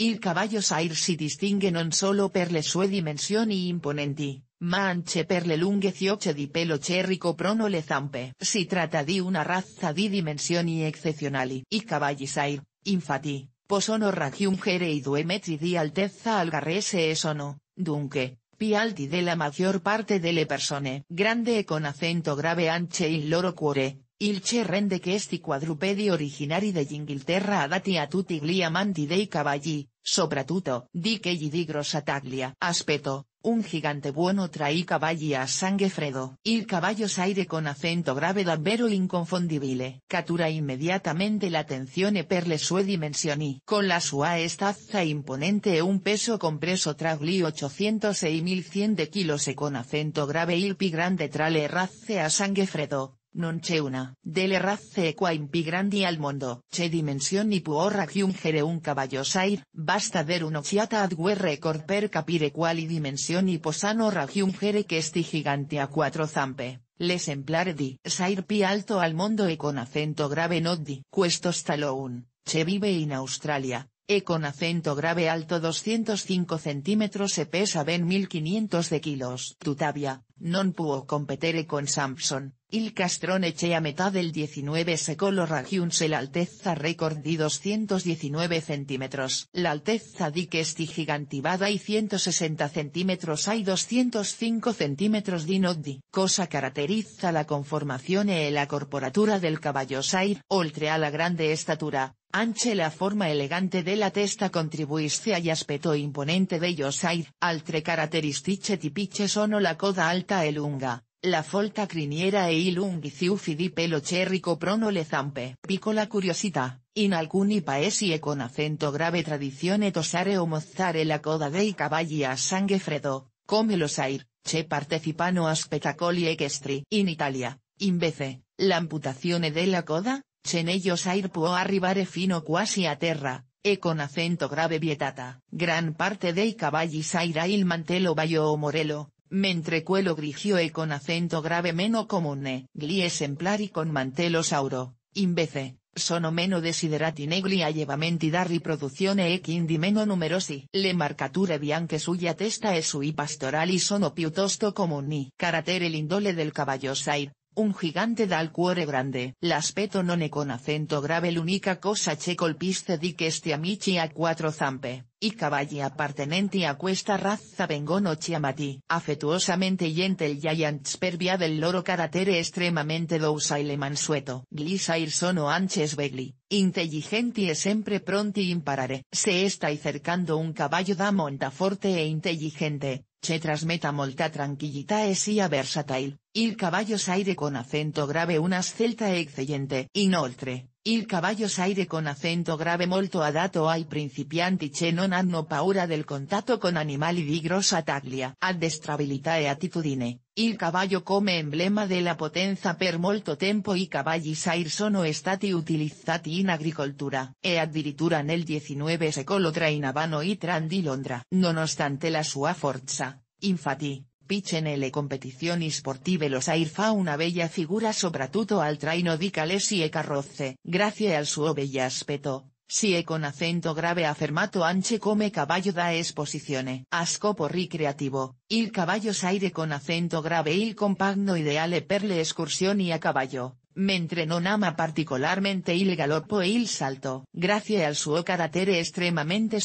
Il cavallo sair si distingue non solo per le sue dimensioni imponenti, ma anche per le lunghe de di pelo che prono le zampe. Si tratta di una razza di dimensioni eccezionali. I cavalli sair, infatti, possono raggiungere i due metri di altezza algarrese e sono, dunque, più alti della maggior parte delle persone. Grande e con acento grave anche il loro cuore, Il che rende esti quadrupedi originari Inglaterra adati a tutti gli amanti dei cavalli, soprattutto di gli di grossa taglia. Aspetto, un gigante buono trae i a sangue freddo. Il cavallo s'aire con acento grave davvero inconfondibile. Cattura immediatamente l'attenzione per le sue dimensioni. Con la sua estaza imponente e un peso compreso tra gli 800 e 1100 kg e con acento grave il più grande tra le razze a sangue freddo non c'è una. Delle razze in più grandi al mondo. C'è dimensioni y región raggiungere un cavallo sair, basta ver uno occhiata ad web record per capire quali dimensioni posano que este gigante a cuatro zampe. L'esemplare di sair pi alto al mondo e con acento grave not di questo un, che vive in Australia, e con acento grave alto 205 centímetros e pesa ben 1500 de kilos. Tutavia, non può competere con Samson, el castrón eche a mitad del 19 secolo la alteza récord di 219 La alteza di que gigantivada y y 160 centímetros hay 205 centímetros di di. Cosa caracteriza la conformación e la corporatura del caballo Sair. Oltre a la grande estatura, Anche la forma elegante de la testa contribuisce aspecto imponente dello Sair. Altre caratteristiche tipiche sono la coda alta e lunga la folta criniera e il ciufi di pelo rico prono le zampe. Piccola curiosita, in alcuni paesi e con acento grave tradizione tosare o mozzare la coda dei cavalli a sangue freddo, come lo sair, che partecipano a spettacoli equestri. In Italia, invece, l'amputazione della coda, che ellos sair può arrivare fino quasi a terra, e con acento grave vietata. Gran parte dei cavalli sairà il mantello bayo o morelo mentre cuelo grigio e con acento grave meno comune. Gli esemplari con mantello sauro, invece, sono meno desiderati negli allevamenti da riproduzione e quindi meno numerosi. Le marcature bianche suya testa e sui pastorali sono piuttosto comuni. Carattere l'indole del caballo Sair, un gigante dal cuore grande. L'aspetto non e con acento grave l'unica cosa che colpiste di este amici a cuatro zampe y caballi appartenenti a questa razza vengono chiamati affettuosamente gentil giants per via del loro carattere estremamente y e mansueto. Glissair sono anches begli, intelligenti e sempre pronti imparare. Se y cercando un caballo da monta forte e intelligente, che trasmetta molta tranquillità e sia versatile, il cavallo saire con acento grave e una scelta eccellente. Inoltre, Il cavallo s'aire con acento grave molto adatto ai principianti che non hanno paura del contatto con animali di grossa taglia. Addestrabilità e attitudine, il cavallo come emblema della potenza per molto tempo i cavalli sair sono stati utilizzati in agricoltura e addirittura nel XIX secolo trainavano i e tran di Londra. Nonostante la sua forza, infatti, Pitch competición y sportive los airfa fa una bella figura soprattutto al traino di Calesi e Carrozze. gracias al suo aspetto. si e con acento grave affermato anche come caballo da esposizione. A scopo ricreativo, il caballo Saire con acento grave il compagno ideale per le escursioni a caballo. Mentre non ama particularmente il galopo e il salto. Grazie al suo carattere estremamente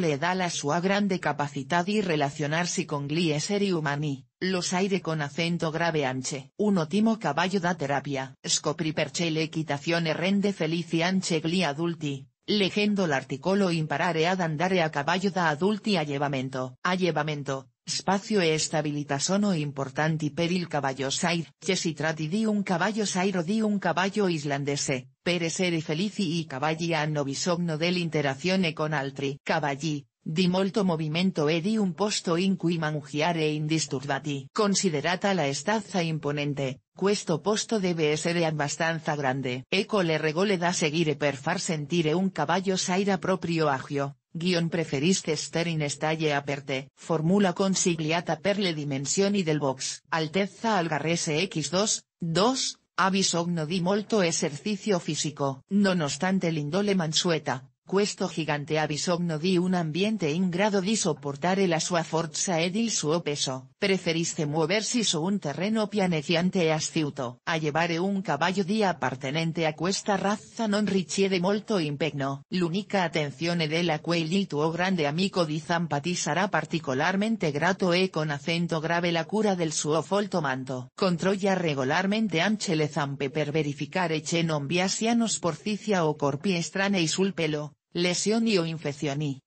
le da la sua grande capacidad di relacionarse con gli esseri umani, los aire con acento grave anche. Un ótimo caballo da terapia. Scopri perché l'equitazione rende felici anche gli adulti. el l'articolo imparare ad andare a caballo da adulti a llevamento. A llevamento, Spazio e stabilità sono importanti per il caballo sair, che si tratti di un caballo sairo o di un caballo islandese, per essere felici i cavalli hanno bisogno dell'interazione con altri cavalli, di molto movimento e di un posto in cui mangiare indisturbati. Considerata la stazza imponente, questo posto deve essere abbastanza grande. Eco le regole da seguire per far sentire un cavallo a proprio agio, Guión preferiste estar in estalle aperte. Formula consigliata per le dimensioni del box. alteza algarrese x2, 2, avisogno di molto esercizio fisico. Nonostante l'indole mansueta, Questo gigante ha di un ambiente in grado di sopportare la sua forza ed il suo peso. preferiste muoversi su un terreno pianeggiante e astuto. A llevare un caballo di appartenente a questa razza non richiede molto impegno. L'unica attenzione della que il tuo grande amico di Zampati sarà particolarmente grato e con acento grave la cura del suo folto manto. Controlla regolarmente anche le zampe per verificare che non vi siano o corpi estranei sul pelo y o infezioni.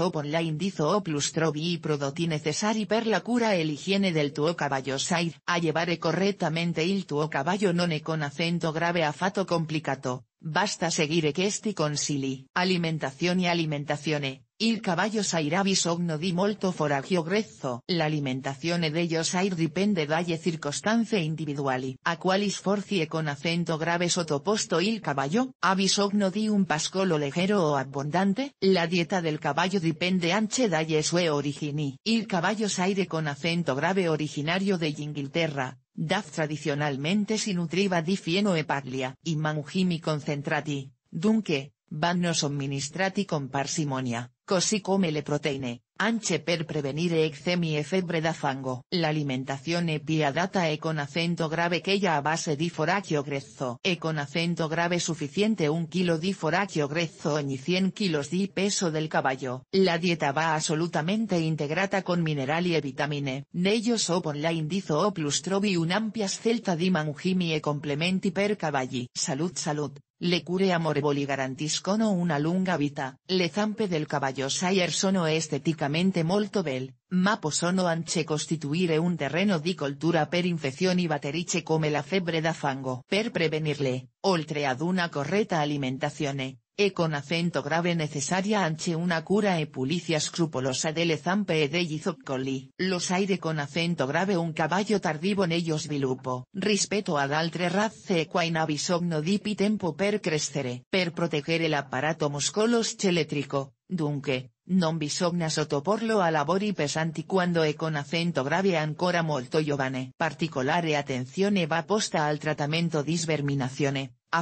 o por la indizo o plus trovi y prodotti necesari per la cura el higiene del tuo caballo sai a llevare correctamente il tuo caballo non e con acento grave fato complicato, Basta seguire questi Alimentación y Alimentazione. Il caballo sairà bisogno di molto foraggio grezzo. de' dello sair dipende dalle circostanze individuali. A quali sforzi e con acento grave sottoposto il caballo? Ha bisogno di un pascolo leggero o abbondante? La dieta del caballo dipende anche dalle sue origini. Il caballo saire con acento grave originario de Inglaterra. DAF tradicionalmente si nutriva di fieno e paglia y concentrati, dunque, vanno somministrati con parsimonia. Cosí come le proteine, anche per prevenire eczemi e febbre da fango. L'alimentazione piadata e con acento grave que ya a base di foracchio grezzo. E con acento grave suficiente un kilo di foracchio grezzo ogni 100 kilos di peso del caballo. La dieta va assolutamente integrata con minerali e vitamine. Nello o la indizo o plus trovi un'ampia scelta di manjimi e complementi per cavalli. Salud salud. Le cure amorevoli garantiscono una lunga vita. Le zampe del caballo. Los sono esteticamente molto bel, ma sono anche costituire un terreno di cultura per infezioni bateriche come la febbre da fango. Per prevenirle, oltre ad una corretta alimentazione, e con acento grave necesaria anche una cura e pulizia scrupolosa delle zampe e degli zoccoli. Los aire con acento grave un caballo tardivo en ellos vilupo, Rispetto ad altre razze equine bisogno di più tempo per crescere. Per proteggere l'apparato scheletrico. Dunque, non bisogna sottoporlo a labori pesanti quando e con acento grave e ancora molto giovane. Particolare attenzione va posta al trattamento di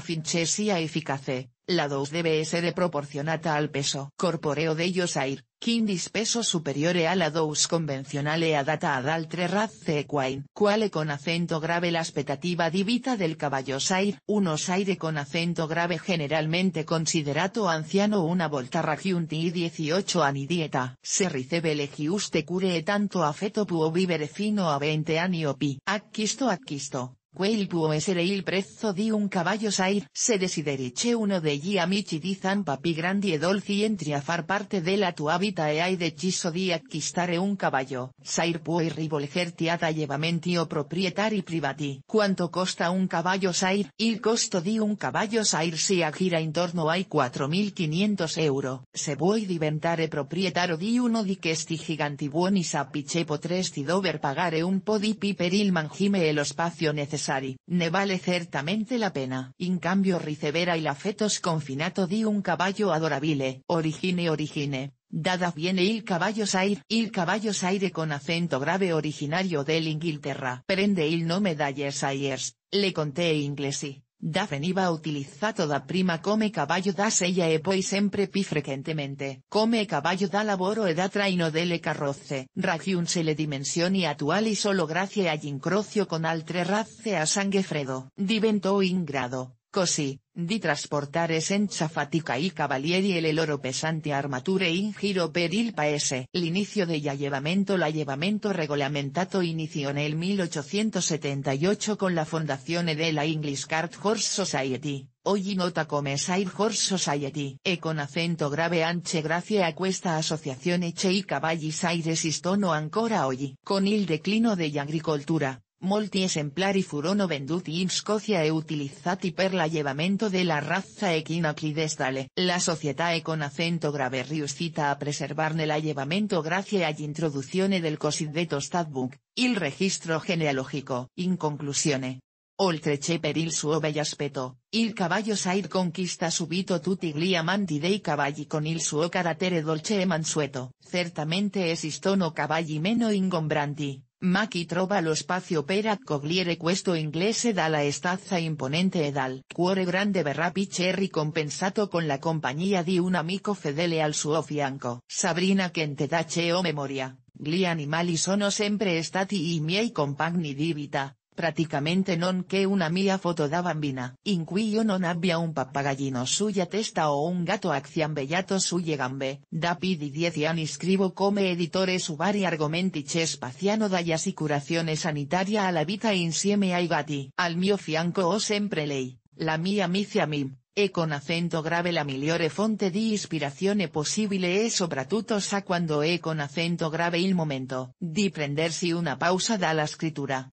finchesia finchesia efficace, la dos debe ser proporcionata al peso corporeo de ellos quien quindi peso superiore la dose e adata ad altre razze equine. Quale con acento grave la expectativa divita del caballo sair, unos aire con acento grave generalmente considerato anciano una volta ragiunti i 18 anni dieta. Se riceve le cure e tanto feto puo vivere fino a 20 anni o Acquisto acquisto. Quel puede ser il prezzo di un cavallo sair? Se desideri uno degli amici di Papi grandi e dolci entri a far parte della tua vita e hai deciso di acquistare un cavallo. Sair puoi rivolgerti ad allevamenti o proprietari privati. Quanto costa un cavallo sair? Il costo di un cavallo sair si en intorno ai 4.500 euro. Se vuoi diventare proprietario di uno di questi giganti buoni sapi potresti dover pagare un po' di più per il mangime e lo spazio necessario ne vale certamente la pena. In cambio ricevera il afetos confinato di un caballo adorabile, origine origine, dada viene il caballo Sair, il caballo Saire con acento grave originario del Inglaterra. Prende il nome d'ayer Sayers, le conté inglesi, a utilizar toda prima come caballo da sella e poi sempre pi frequentemente come caballo da lavoro e da traino delle carrozze. se le dimensioni attuali solo grazie incrocio con altre razze a sangue fredo, Divento ingrado, così, di trasportare senza fatica i cavalieri el el pesante pesante, armature in giro per il paese. L'inizio la allevamento L'allevamento regolamentato en el 1878 con la fondazione la English Cart Horse Society, oggi nota come Side Horse Society. E con acento grave anche grazie a questa associazione che i cavalli y esistono ancora oggi. Con il declino de agricultura, molti esemplari furono venduti in Scozia e utilizzati per l'allevamento della razza equina clidestale. La società e con acento grave riuscita a preservarne l'allevamento grazie all'introduzione del cosiddetto statbook, il registro genealogico. In conclusione. Oltre che per il suo aspetto, il cavallo Said conquista subito tutti gli amanti dei cavalli con il suo carattere dolce e mansueto. Certamente esistono cavalli meno ingombranti, Maki trova lo spazio per accogliere questo inglese da la stazza imponente edal dal cuore grande verrà Picher ricompensato con la compagnia di un amico fedele al suo fianco. Sabrina da cheo memoria, gli animali sono sempre stati i miei compagni di Praticamente non que una mia foto da bambina. In cui yo non abbia un papagallino suya testa o un gatto acciambellato suye gambe. Da pidi di 10 anni scrivo come editore su vari argomenti che spaziano dalla curazione sanitaria la vita insieme ai gatti. Al mio fianco o sempre lei, la mia mizia mim. E con acento grave la migliore fonte di ispirazione possibile e soprattutto sa quando e con acento grave il momento di prendersi una pausa la scrittura.